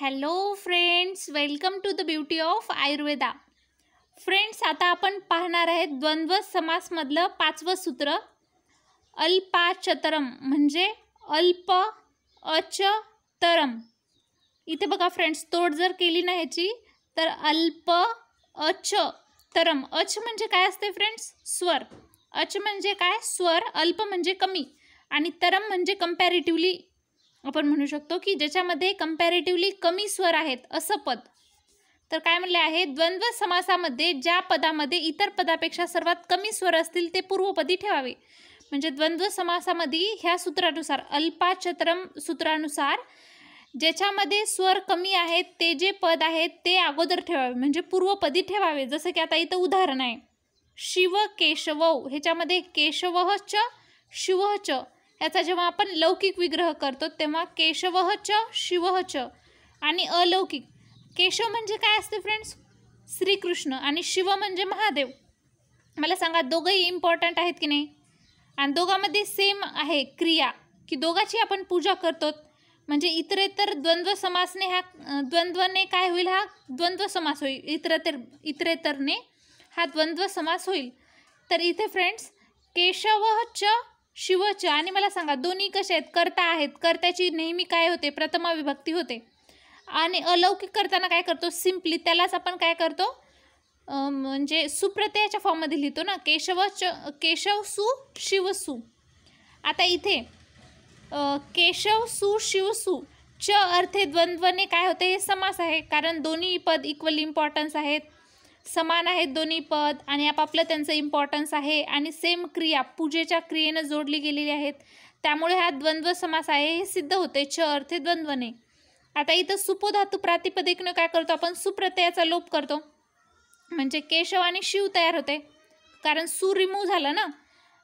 hello friends welcome to the beauty of Ayurveda friends आता आपण पाहणार आहेत द्वंद्व समासमधलं पाचवं सूत्र अल्पाचतरम म्हणजे अल्प अच तरम इथे बघा फ्रेंड्स तोड जर केली ना ह्याची तर अल्प अच तरम अच म्हणजे काय असते फ्रेंड्स स्वर अच म्हणजे काय स्वर अल्प म्हणजे कमी आणि तरम म्हणजे कम्पॅरेटिव्हली आपण म्हणू शकतो की ज्याच्यामध्ये कम्पॅरेटिव्हली कमी स्वर आहेत असं पद तर काय म्हणले आहे द्वंद्व समासामध्ये ज्या पदामध्ये इतर पदापेक्षा सर्वात कमी स्वर असतील ते पूर्वपदी ठेवावे म्हणजे द्वंद्व समासामध्ये ह्या सूत्रानुसार अल्पाचत्रम सूत्रानुसार ज्याच्यामध्ये स्वर कमी आहेत ते जे पद आहेत ते अगोदर ठेवावे म्हणजे पूर्वपदी ठेवावे जसं की आता इथं उदाहरण आहे शिव केशव ह्याच्यामध्ये केशवच च च याचा जेव्हा आपण लौकिक विग्रह करतो तेव्हा केशवह च शिवह च आणि अलौकिक केशव म्हणजे काय असते फ्रेंड्स श्रीकृष्ण आणि शिव म्हणजे महादेव मला सांगा दोघंही इम्पॉर्टंट आहेत की नाही आणि दोघांमध्ये सेम आहे क्रिया की दोघाची आपण पूजा करतो म्हणजे इतरेतर द्वंद्व समासने हा द्वंद्वने काय होईल हा द्वंद्व समास होईल इतरेतर इतरेतरने हा द्वंद्व समास होईल तर इथे फ्रेंड्स केशव च शिवच्या आणि मला सांगा दोन्ही कसे आहेत कर्ता आहेत कर्त्याची नेहमी काय होते प्रथमा विभक्ती होते आणि अलौकिक करताना काय करतो सिम्पली त्यालाच आपण काय करतो म्हणजे सुप्रत्ययाच्या फॉर्ममध्ये लिहितो ना केशव च केशव सु शिवसु आता इथे केशव सु शिवसु च अर्थे द्वंद्वने काय होते हे समास आहे कारण दोन्ही पद इक्वल इम्पॉर्टन्स आहेत समान आहेत दोन्ही पद आणि आपापलं त्यांचं इम्पॉर्टन्स आहे आणि सेम क्रिया पूजेच्या क्रियेनं जोडली गेलेली आहेत त्यामुळे हा द्वंद्व समास आहे हे सिद्ध होते छ अर्थे द्वंद्वने आता इथं सुपोधातू प्रातिपदिकनं काय करतो आपण सुप्रत्ययाचा लोप करतो म्हणजे केशव आणि शिव तयार होते कारण सु रिमूव्ह झालं ना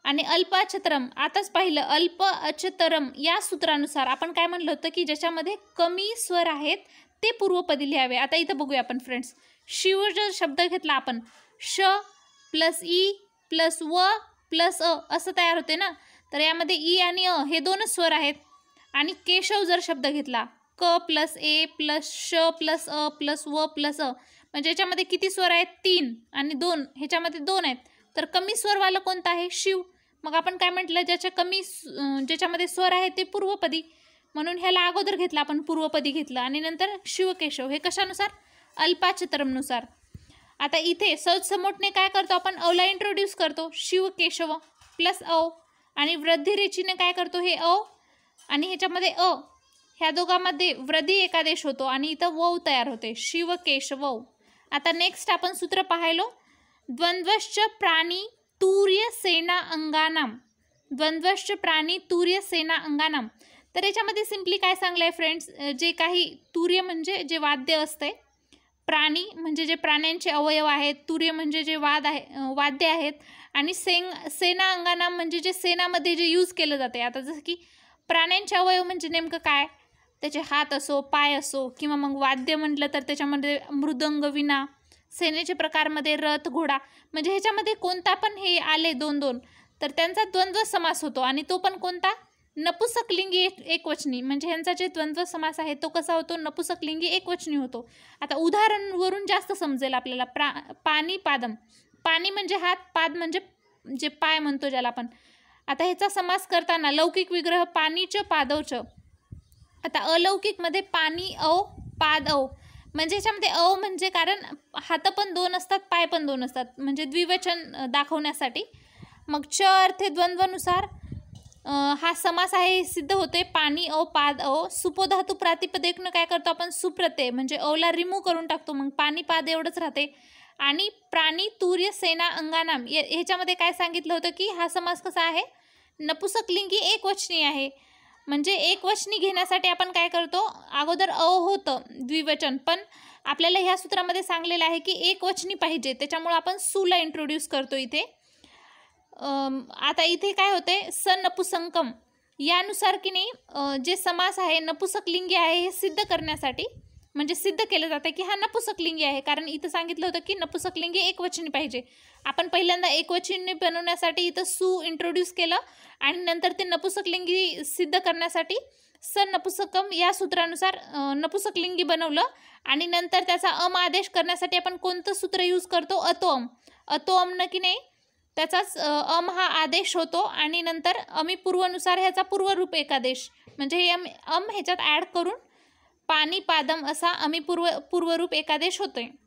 आणि अल्प अछतरम आताच पाहिलं अल्प अछतरम या सूत्रानुसार आपण काय म्हणलं होतं की ज्याच्यामध्ये कमी स्वर आहेत ते पूर्वपदी लिहावे आता इथं बघूया आपण फ्रेंड्स शिव जर शब्द घेतला आपण श प्लस ई प्लस व प्लस अ असं तयार होते ना तर यामध्ये ई आणि अ हे दोनच स्वर आहेत आणि केशव जर शब्द घेतला क प्लस ए प्लस श प्लस अ प्लस व प्लस अ म्हणजे याच्यामध्ये किती स्वर आहेत तीन आणि दोन ह्याच्यामध्ये दोन आहेत तर कमी स्वरवालं कोणतं आहे शिव मग आपण काय म्हटलं ज्याच्या कमी ज्याच्यामध्ये स्वर आहे ते पूर्वपदी म्हणून ह्याला अगोदर घेतलं आपण पूर्वपदी घेतलं आणि नंतर शिवकेशव हे कशानुसार अल्पाचतरमनुसार आता इथे समोटने काय करतो आपण अवला इंट्रोड्यूस करतो शिव केशव प्लस अ आणि वृद्धी काय करतो हे अ आणि ह्याच्यामध्ये अ ह्या दोघांमध्ये वृद्धी एकादेश होतो आणि इथं वव तयार होते शिव केशव आता नेक्स्ट आपण सूत्र पाहिलो द्वंद्वश्च प्राणी तूर्य सेना अंगानाम द्वंद्वश्च प्राणी तूर्य सेना अंगानाम तर याच्यामध्ये सिम्पली काय सांगलं आहे फ्रेंड्स जे काही तूर्य म्हणजे जे वाद्य असतंय प्राणी म्हणजे जे प्राण्यांचे अवयव आहेत तुरे म्हणजे जे वाद आहे वाद्य आहेत आणि सेंग सेना अंगाना म्हणजे जे सेनामध्ये जे यूज केलं जाते आता जसं की प्राण्यांचे अवयव म्हणजे नेमकं काय त्याचे हात असो पाय असो किंवा मग वाद्य म्हटलं तर त्याच्यामध्ये मृदंग विना सेनेचे प्रकारमध्ये रथ घोडा म्हणजे ह्याच्यामध्ये कोणता पण हे आले दोन दोन तर त्यांचा द्वंद्व समास होतो आणि तो पण कोणता नपुसकलिंगी एकवचनी म्हणजे ह्यांचा जे द्वंद्व समास आहे तो कसा होतो नपुसकलिंगी एकवचनी होतो आता उदाहरणवरून जास्त समजेल आपल्याला प्रा पाणी पादम पाणी म्हणजे हात पाद म्हणजे जे पाय म्हणतो ज्याला आपण आता ह्याचा समास करताना लौकिक विग्रह पाणीचं पादवच आता अलौकिकमध्ये पाणी औ पाद औ म्हणजे ह्याच्यामध्ये अ म्हणजे कारण हात पण दोन असतात पाय पण दोन असतात म्हणजे द्विवचन दाखवण्यासाठी मग च अर्थ द्वंद्वनुसार हा समास आहे हे सिद्ध होते पाणी अ पाद अ सुपोधातू प्रातिपदेकनं काय करतो आपण सुप्रते म्हणजे अला रिमूव्ह करून टाकतो मग पाणी पाद एवढंच राहते आणि प्राणी तूर्य सेना अंगानाम ह्याच्यामध्ये काय सांगितलं होतं की हा समास कसा आहे नपुसकलिंगी एकवचनी आहे म्हणजे एकवचनी घेण्यासाठी आपण काय करतो अगोदर अ होतं द्विवचन पण आपल्याला ह्या सूत्रामध्ये सांगलेलं आहे की एकवचनी पाहिजे त्याच्यामुळं आपण सुला इंट्रोड्यूस करतो इथे आता इथे काय होते स नपुसंकम यानुसार की नाही जे समास आहे नपुसकलिंगी आहे हे सिद्ध करण्यासाठी म्हणजे सिद्ध केलं जातं की हा नपुसकलिंगी आहे कारण इथं सांगितलं होतं की नपुसकलिंगी एकवचनी पाहिजे आपण पहिल्यांदा एकवचनी बनवण्यासाठी इथं सु इंट्रोड्यूस केलं आणि नंतर ते नपुसकलिंगी सिद्ध करण्यासाठी स नपुसकम या सूत्रानुसार नपुसकलिंगी बनवलं आणि नंतर त्याचा अम आदेश करण्यासाठी आपण कोणतं सूत्र यूज करतो अतोम अतोम न की नाही त्याचाच अम हा आदेश होतो आणि नंतर अमी पूर्वनुसार ह्याचा पूर्वरूप एकादेश म्हणजे हे अम अम ह्याच्यात ॲड करून पाणी पादम असा अमी पूर्व पूर्वरूप एकादेश होतो आहे